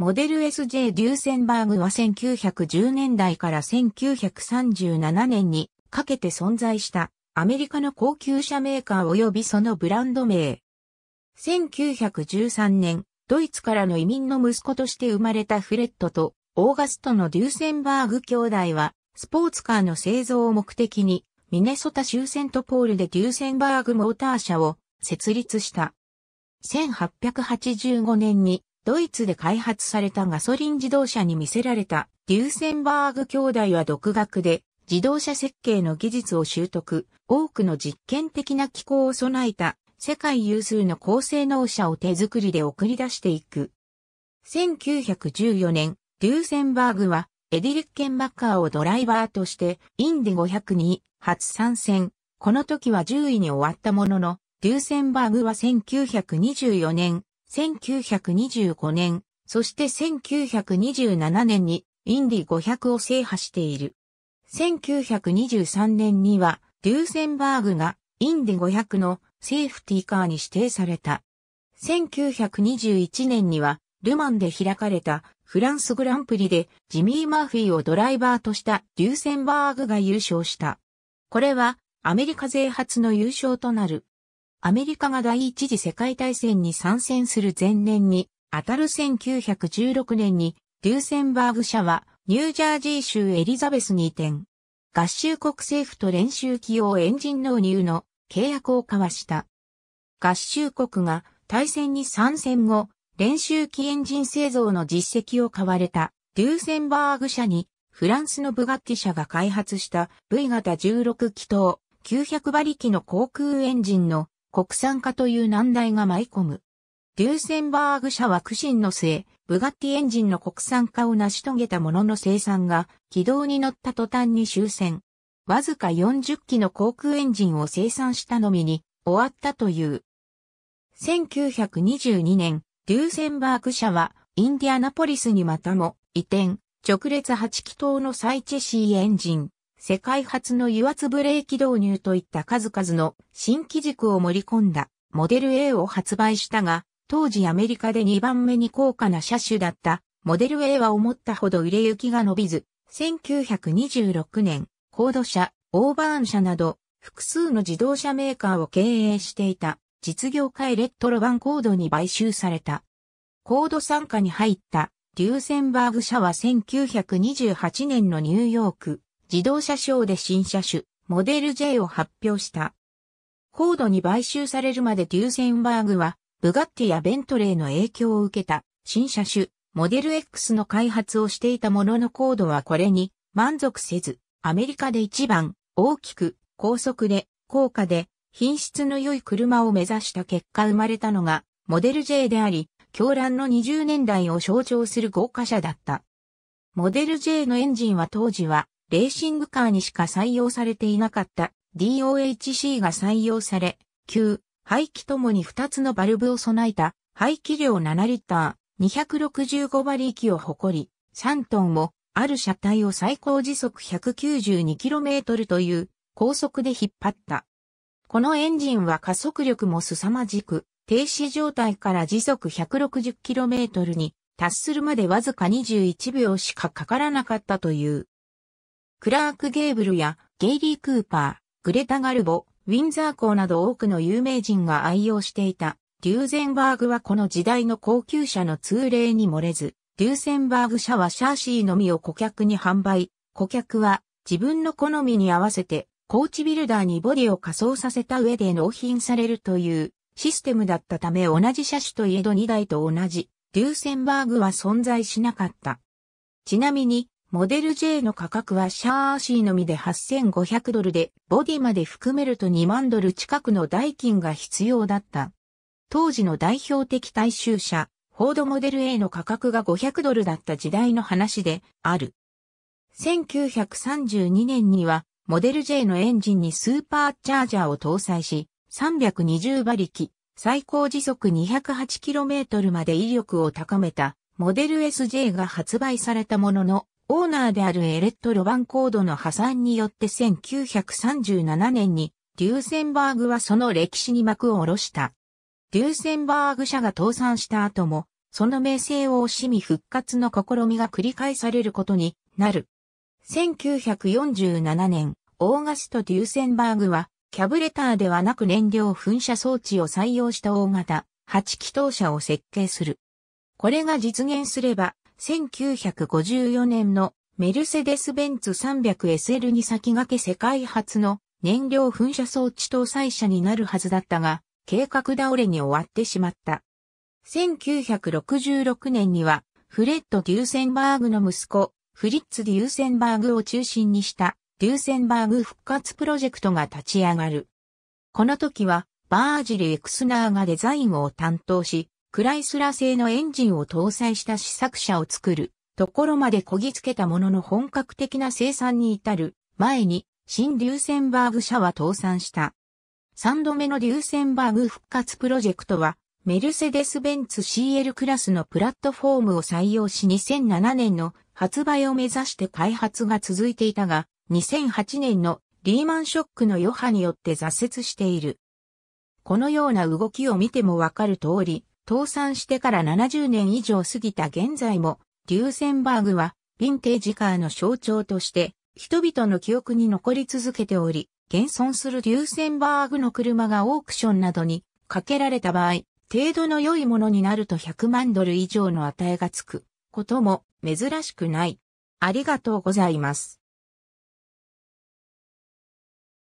モデル SJ デューセンバーグは1910年代から1937年にかけて存在したアメリカの高級車メーカー及びそのブランド名。1913年、ドイツからの移民の息子として生まれたフレッドとオーガストのデューセンバーグ兄弟はスポーツカーの製造を目的にミネソタ州セントポールでデューセンバーグモーター社を設立した。1885年にドイツで開発されたガソリン自動車に見せられたデューセンバーグ兄弟は独学で自動車設計の技術を習得、多くの実験的な機構を備えた世界有数の高性能車を手作りで送り出していく。1914年、デューセンバーグはエディリッケンバッカーをドライバーとしてインディ500に初参戦。この時は10位に終わったものの、デューセンバーグは1924年1925年、そして1927年にインディ500を制覇している。1923年には、デューセンバーグがインディ500のセーフティーカーに指定された。1921年には、ルマンで開かれたフランスグランプリでジミー・マーフィーをドライバーとしたデューセンバーグが優勝した。これはアメリカ勢初の優勝となる。アメリカが第一次世界大戦に参戦する前年に、当たる1916年に、デューセンバーグ社は、ニュージャージー州エリザベスに移転。合衆国政府と練習機用エンジン納入の契約を交わした。合衆国が対戦に参戦後、練習機エンジン製造の実績を買われたデューセンバーグ社にフランスのブガッティ社が開発した V 型16気筒900馬力の航空エンジンの国産化という難題が舞い込む。デューセンバーグ社は苦心の末、ブガッティエンジンの国産化を成し遂げたものの生産が軌道に乗った途端に終戦。わずか40機の航空エンジンを生産したのみに終わったという。1922年、デューセンバーグ社はインディアナポリスにまたも移転、直列8気筒のサイチェシーエンジン、世界初の油圧ブレーキ導入といった数々の新機軸を盛り込んだモデル A を発売したが、当時アメリカで2番目に高価な車種だったモデル A は思ったほど売れ行きが伸びず、1926年、コード社、オーバーン社など複数の自動車メーカーを経営していた実業界レットロ版コードに買収された。コード参加に入ったデューセンバーグ社は1928年のニューヨーク自動車ショーで新車種、モデル J を発表した。フォードに買収されるまでデューセンバーグは、ブガッティやベントレーの影響を受けた新車種、モデル X の開発をしていたもののコードはこれに満足せず、アメリカで一番大きく高速で高価で品質の良い車を目指した結果生まれたのがモデル J であり、狂乱の20年代を象徴する豪華車だった。モデル J のエンジンは当時はレーシングカーにしか採用されていなかった DOHC が採用され、旧、排気ともに2つのバルブを備えた排気量7リッター、265馬力を誇り、3トンもある車体を最高時速 192km という高速で引っ張った。このエンジンは加速力も凄まじく、停止状態から時速 160km に達するまでわずか21秒しかかからなかったという。クラーク・ゲーブルやゲイリー・クーパー、グレタ・ガルボ、ウィンザー校など多くの有名人が愛用していた。デューゼンバーグはこの時代の高級車の通例に漏れず、デューゼンバーグ車はシャーシーのみを顧客に販売。顧客は自分の好みに合わせて、コーチビルダーにボディを仮装させた上で納品されるというシステムだったため同じ車種といえど2台と同じデューセンバーグは存在しなかった。ちなみにモデル J の価格はシャーシーのみで8500ドルで、ボディまで含めると2万ドル近くの代金が必要だった。当時の代表的大衆車、フォードモデル A の価格が500ドルだった時代の話である。1932年には、モデル J のエンジンにスーパーチャージャーを搭載し、320馬力、最高時速 208km まで威力を高めた、モデル SJ が発売されたものの、オーナーであるエレット・ロバンコードの破産によって1937年に、デューセンバーグはその歴史に幕を下ろした。デューセンバーグ社が倒産した後も、その名声を惜しみ復活の試みが繰り返されることになる。1947年、オーガスト・デューセンバーグは、キャブレターではなく燃料噴射装置を採用した大型、8気筒車を設計する。これが実現すれば、1954年のメルセデス・ベンツ 300SL に先駆け世界初の燃料噴射装置搭載車になるはずだったが、計画倒れに終わってしまった。1966年には、フレッド・デューセンバーグの息子、フリッツ・デューセンバーグを中心にした、デューセンバーグ復活プロジェクトが立ち上がる。この時は、バージル・エクスナーがデザインを担当し、クライスラ製のエンジンを搭載した試作車を作るところまでこぎつけたものの本格的な生産に至る前に新デューセンバーグ社は倒産した。3度目のデューセンバーグ復活プロジェクトは、メルセデス・ベンツ CL クラスのプラットフォームを採用し2007年の発売を目指して開発が続いていたが、2008年のリーマンショックの余波によって挫折している。このような動きを見てもわかる通り、倒産してから70年以上過ぎた現在も、デューセンバーグは、ヴィンテージカーの象徴として、人々の記憶に残り続けており、現存するデューセンバーグの車がオークションなどにかけられた場合、程度の良いものになると100万ドル以上の値がつくことも珍しくない。ありがとうございます。